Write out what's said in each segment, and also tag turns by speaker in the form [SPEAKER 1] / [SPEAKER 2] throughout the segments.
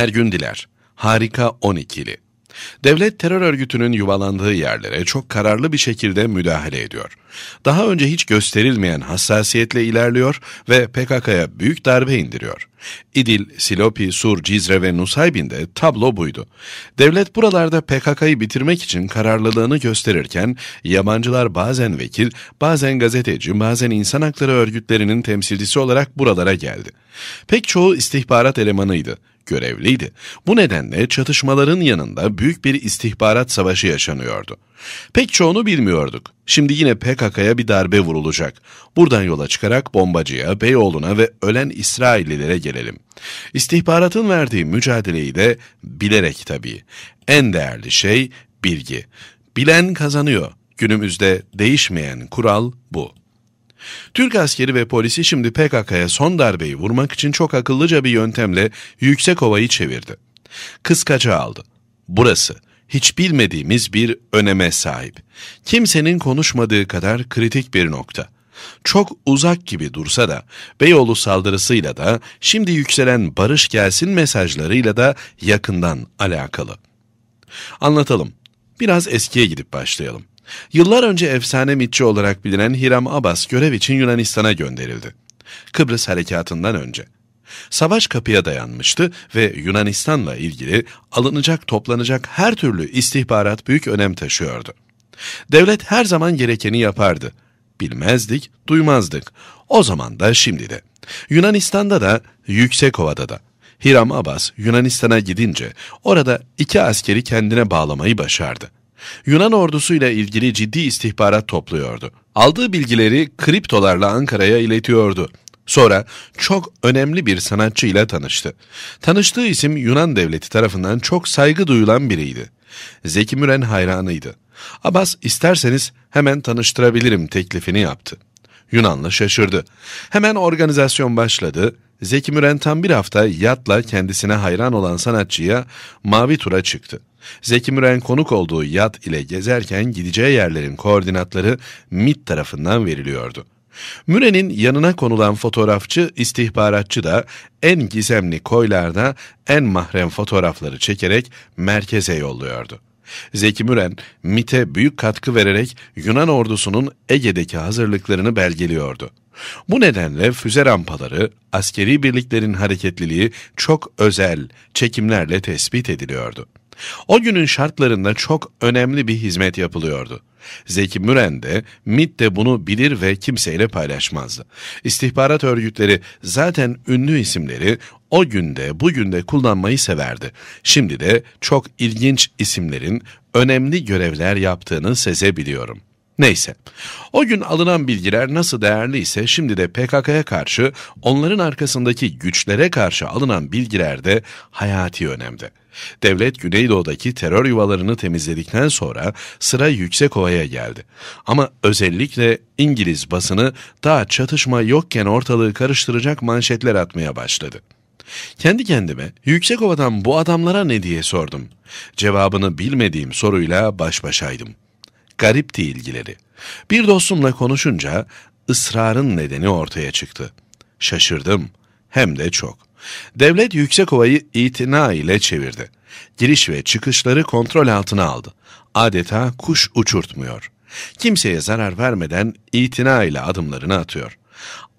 [SPEAKER 1] Ergün Diler, Harika 12'li. Devlet terör örgütünün yuvalandığı yerlere çok kararlı bir şekilde müdahale ediyor. Daha önce hiç gösterilmeyen hassasiyetle ilerliyor ve PKK'ya büyük darbe indiriyor. İdil, Silopi, Sur, Cizre ve Nusaybin'de tablo buydu. Devlet buralarda PKK'yı bitirmek için kararlılığını gösterirken yabancılar bazen vekil, bazen gazeteci, bazen insan hakları örgütlerinin temsilcisi olarak buralara geldi. Pek çoğu istihbarat elemanıydı görevliydi. Bu nedenle çatışmaların yanında büyük bir istihbarat savaşı yaşanıyordu. Pek çoğunu bilmiyorduk. Şimdi yine PKK'ya bir darbe vurulacak. Buradan yola çıkarak bombacıya, Beyoğlu'na ve ölen İsraillilere gelelim. İstihbaratın verdiği mücadeleyi de bilerek tabii. En değerli şey bilgi. Bilen kazanıyor. Günümüzde değişmeyen kural bu. Türk askeri ve polisi şimdi PKK'ya son darbeyi vurmak için çok akıllıca bir yöntemle yüksek ovayı çevirdi. Kıskaça aldı. Burası hiç bilmediğimiz bir öneme sahip. Kimsenin konuşmadığı kadar kritik bir nokta. Çok uzak gibi dursa da Beyoğlu saldırısıyla da şimdi yükselen barış gelsin mesajlarıyla da yakından alakalı. Anlatalım. Biraz eskiye gidip başlayalım. Yıllar önce efsane mitçi olarak bilinen Hiram Abbas görev için Yunanistan'a gönderildi. Kıbrıs harekatından önce. Savaş kapıya dayanmıştı ve Yunanistan'la ilgili alınacak toplanacak her türlü istihbarat büyük önem taşıyordu. Devlet her zaman gerekeni yapardı. Bilmezdik, duymazdık. O zaman da şimdi de. Yunanistan'da da, Yüksekova'da da. Hiram Abbas Yunanistan'a gidince orada iki askeri kendine bağlamayı başardı. Yunan ordusuyla ilgili ciddi istihbarat topluyordu. Aldığı bilgileri kriptolarla Ankara'ya iletiyordu. Sonra çok önemli bir sanatçı ile tanıştı. Tanıştığı isim Yunan devleti tarafından çok saygı duyulan biriydi. Zeki Müren hayranıydı. Abbas isterseniz hemen tanıştırabilirim teklifini yaptı. Yunanlı şaşırdı. Hemen organizasyon başladı. Zeki Müren tam bir hafta yatla kendisine hayran olan sanatçıya Mavi Tur'a çıktı. Zeki Müren konuk olduğu yat ile gezerken gideceği yerlerin koordinatları MIT tarafından veriliyordu. Müren'in yanına konulan fotoğrafçı, istihbaratçı da en gizemli koylarda en mahrem fotoğrafları çekerek merkeze yolluyordu. Zeki Müren, MIT'e büyük katkı vererek Yunan ordusunun Ege'deki hazırlıklarını belgeliyordu. Bu nedenle füze rampaları, askeri birliklerin hareketliliği çok özel çekimlerle tespit ediliyordu. O günün şartlarında çok önemli bir hizmet yapılıyordu. Zeki Müren de, MIT de bunu bilir ve kimseyle paylaşmazdı. İstihbarat örgütleri zaten ünlü isimleri o günde de kullanmayı severdi. Şimdi de çok ilginç isimlerin önemli görevler yaptığını sezebiliyorum. Neyse. O gün alınan bilgiler nasıl değerliyse şimdi de PKK'ya karşı onların arkasındaki güçlere karşı alınan bilgiler de hayati önemde. Devlet Güneydoğu'daki terör yuvalarını temizledikten sonra sıra Yüksekova'ya geldi. Ama özellikle İngiliz basını daha çatışma yokken ortalığı karıştıracak manşetler atmaya başladı. Kendi kendime Yüksekova'dan bu adamlara ne diye sordum. Cevabını bilmediğim soruyla baş başaydım. Garipti ilgileri. Bir dostumla konuşunca ısrarın nedeni ortaya çıktı. Şaşırdım. Hem de çok. Devlet Yüksekova'yı itina ile çevirdi. Giriş ve çıkışları kontrol altına aldı. Adeta kuş uçurtmuyor. Kimseye zarar vermeden itina ile adımlarını atıyor.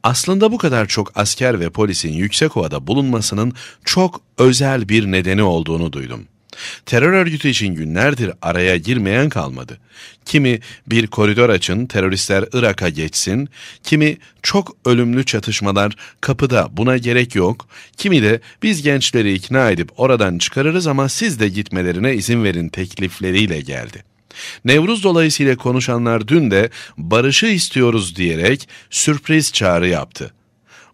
[SPEAKER 1] Aslında bu kadar çok asker ve polisin Yüksekova'da bulunmasının çok özel bir nedeni olduğunu duydum. Terör örgütü için günlerdir araya girmeyen kalmadı. Kimi bir koridor açın teröristler Irak'a geçsin, kimi çok ölümlü çatışmalar kapıda buna gerek yok, kimi de biz gençleri ikna edip oradan çıkarırız ama siz de gitmelerine izin verin teklifleriyle geldi. Nevruz dolayısıyla konuşanlar dün de barışı istiyoruz diyerek sürpriz çağrı yaptı.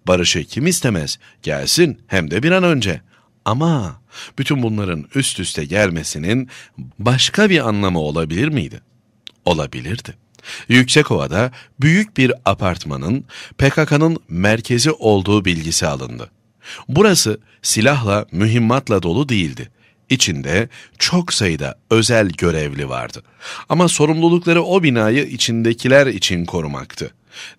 [SPEAKER 1] Barışı kim istemez? Gelsin hem de bir an önce.'' Ama bütün bunların üst üste gelmesinin başka bir anlamı olabilir miydi? Olabilirdi. Yüksekova'da büyük bir apartmanın PKK'nın merkezi olduğu bilgisi alındı. Burası silahla, mühimmatla dolu değildi. İçinde çok sayıda özel görevli vardı. Ama sorumlulukları o binayı içindekiler için korumaktı.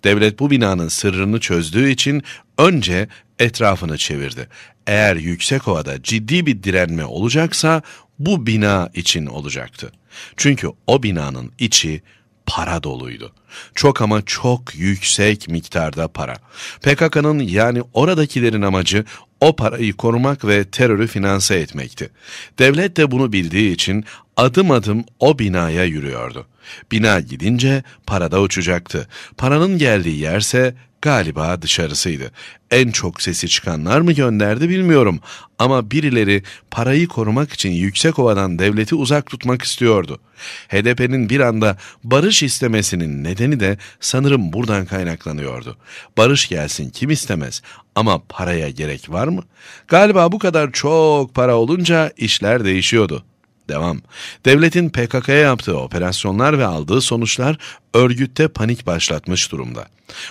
[SPEAKER 1] Devlet bu binanın sırrını çözdüğü için önce etrafını çevirdi. Eğer yüksek Yüksekova'da ciddi bir direnme olacaksa bu bina için olacaktı. Çünkü o binanın içi para doluydu. Çok ama çok yüksek miktarda para. PKK'nın yani oradakilerin amacı o parayı korumak ve terörü finanse etmekti. Devlet de bunu bildiği için Adım adım o binaya yürüyordu. Bina gidince para da uçacaktı. Paranın geldiği yerse galiba dışarısıydı. En çok sesi çıkanlar mı gönderdi bilmiyorum ama birileri parayı korumak için yüksek Yüksekova'dan devleti uzak tutmak istiyordu. HDP'nin bir anda barış istemesinin nedeni de sanırım buradan kaynaklanıyordu. Barış gelsin kim istemez ama paraya gerek var mı? Galiba bu kadar çok para olunca işler değişiyordu devam. Devletin PKK'ya yaptığı operasyonlar ve aldığı sonuçlar örgütte panik başlatmış durumda.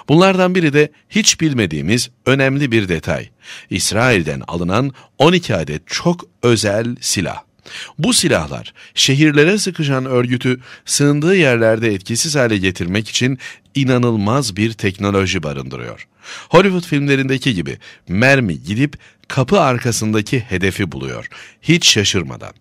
[SPEAKER 1] Bunlardan biri de hiç bilmediğimiz önemli bir detay. İsrail'den alınan 12 adet çok özel silah. Bu silahlar şehirlere sıkışan örgütü sığındığı yerlerde etkisiz hale getirmek için inanılmaz bir teknoloji barındırıyor. Hollywood filmlerindeki gibi mermi gidip kapı arkasındaki hedefi buluyor. Hiç şaşırmadan.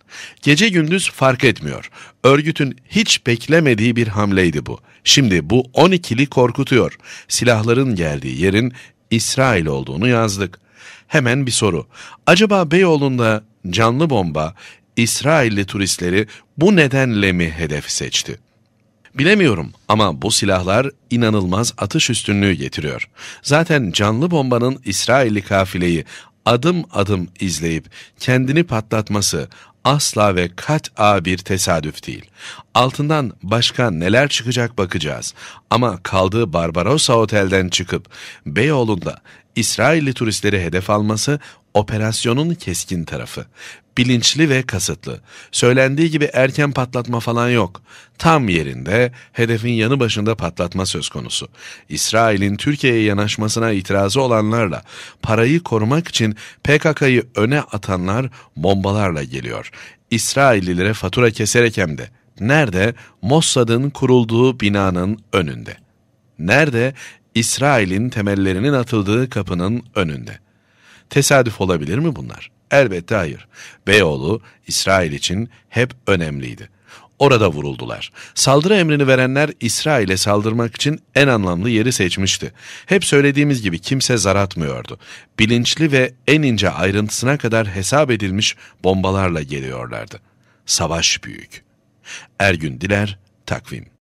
[SPEAKER 1] Gece gündüz fark etmiyor. Örgütün hiç beklemediği bir hamleydi bu. Şimdi bu 12'li korkutuyor. Silahların geldiği yerin İsrail olduğunu yazdık. Hemen bir soru. Acaba Beyoğlu'nda canlı bomba İsrailli turistleri bu nedenle mi hedef seçti? Bilemiyorum ama bu silahlar inanılmaz atış üstünlüğü getiriyor. Zaten canlı bombanın İsrailli kafileyi adım adım izleyip kendini patlatması asla ve kat'a bir tesadüf değil. Altından başka neler çıkacak bakacağız. Ama kaldığı Barbarossa Otel'den çıkıp Beyoğlu'nda İsrailli turistleri hedef alması Operasyonun keskin tarafı. Bilinçli ve kasıtlı. Söylendiği gibi erken patlatma falan yok. Tam yerinde, hedefin yanı başında patlatma söz konusu. İsrail'in Türkiye'ye yanaşmasına itirazı olanlarla, parayı korumak için PKK'yı öne atanlar bombalarla geliyor. İsraillilere fatura keserek hem de. Nerede? Mossad'ın kurulduğu binanın önünde. Nerede? İsrail'in temellerinin atıldığı kapının önünde. Tesadüf olabilir mi bunlar? Elbette hayır. Beyoğlu İsrail için hep önemliydi. Orada vuruldular. Saldırı emrini verenler İsrail'e saldırmak için en anlamlı yeri seçmişti. Hep söylediğimiz gibi kimse zar atmıyordu. Bilinçli ve en ince ayrıntısına kadar hesap edilmiş bombalarla geliyorlardı. Savaş büyük. Ergün Diler, Takvim